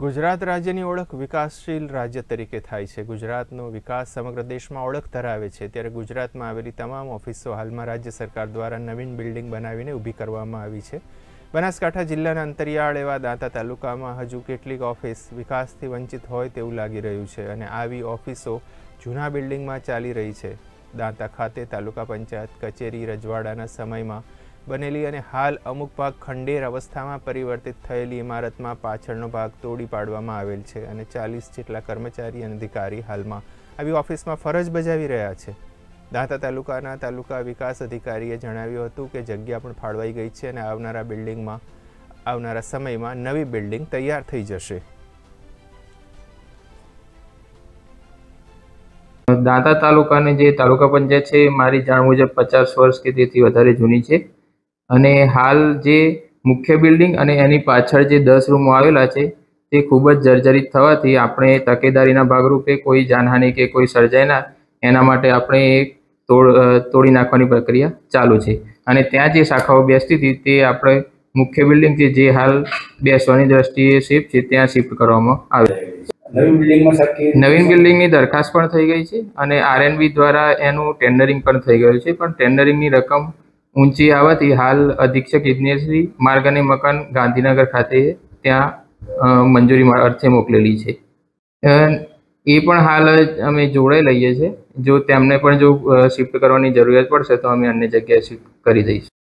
ગુજરાત રાજ્યની ઓળખ વિકાસશીલ રાજ્ય તરીકે થાય છે ગુજરાતનો વિકાસ સમગ્ર દેશમાં ઓળખ ધરાવે છે ત્યારે ગુજરાતમાં આવેલી તમામ ઓફિસો હાલમાં રાજ્ય સરકાર દ્વારા નવીન બિલ્ડિંગ બનાવીને ઊભી કરવામાં આવી છે બનાસકાંઠા જિલ્લાના અંતરિયાળ એવા દાંતા તાલુકામાં હજુ કેટલીક ઓફિસ વિકાસથી વંચિત હોય તેવું લાગી રહ્યું છે અને આવી ઓફિસો જૂના બિલ્ડિંગમાં ચાલી રહી છે દાંતા ખાતે તાલુકા પંચાયત કચેરી રજવાડાના સમયમાં બનેલી અને હાલ અમુક ભાગ ખંડેર અવસ્થામાં પરિવર્તિત થયેલી ઇમારતમાં પાછળનો ભાગ તોડી પાડવામાં આવેલ છે અને ચાલીસ જેટલા કર્મચારી અને અધિકારી હાલમાં આવી ઓફિસમાં ફરજ બજાવી રહ્યા છે દાંતા તાલુકાના તાલુકા વિકાસ અધિકારીએ જણાવ્યું હતું કે જગ્યા પણ ફાળવાઈ ગઈ છે અને આવનારા બિલ્ડિંગમાં આવનારા સમયમાં નવી બિલ્ડિંગ તૈયાર થઈ જશે દાંતા તાલુકાની જે તાલુકા પંચાયત છે મારી જાણ મુજબ પચાસ વર્ષ કે તેથી વધારે જૂની છે અને હાલ જે મુખ્ય બિલ્ડિંગ અને એની પાછળ જે દસ રૂમો આવેલા છે તે ખૂબ જ જર્જરિત થવાથી આપણે તકેદારીના ભાગરૂપે કોઈ જાનહાનિ કે કોઈ સર્જાયના એના માટે આપણે તોડ તોડી નાખવાની પ્રક્રિયા ચાલુ છે અને ત્યાં જે શાખાઓ બેસતી હતી તે આપણે મુખ્ય બિલ્ડિંગ કે જે હાલ બેસવાની દ્રષ્ટિએ શિફ્ટ છે ત્યાં શિફ્ટ કરવામાં આવે નવીન બિલ્ડિંગની દરખાસ્ત પણ થઈ ગઈ છે અને આરએનબી દ્વારા એનું ટેન્ડરિંગ પણ થઈ ગયું છે પણ ટેન્ડરિંગની રકમ ઊંચી આવવાથી હાલ અધિક્ષક ઇજનેરશ્રી માર્ગ અને મકાન ગાંધીનગર ખાતે ત્યાં મંજૂરી અર્થે મોકલેલી છે એ પણ હાલ અમે જોડે લઈએ છીએ જો તેમને પણ જો શિફ્ટ કરવાની જરૂરિયાત પડશે તો અમે અન્ય જગ્યાએ શિફ્ટ કરી દઈશું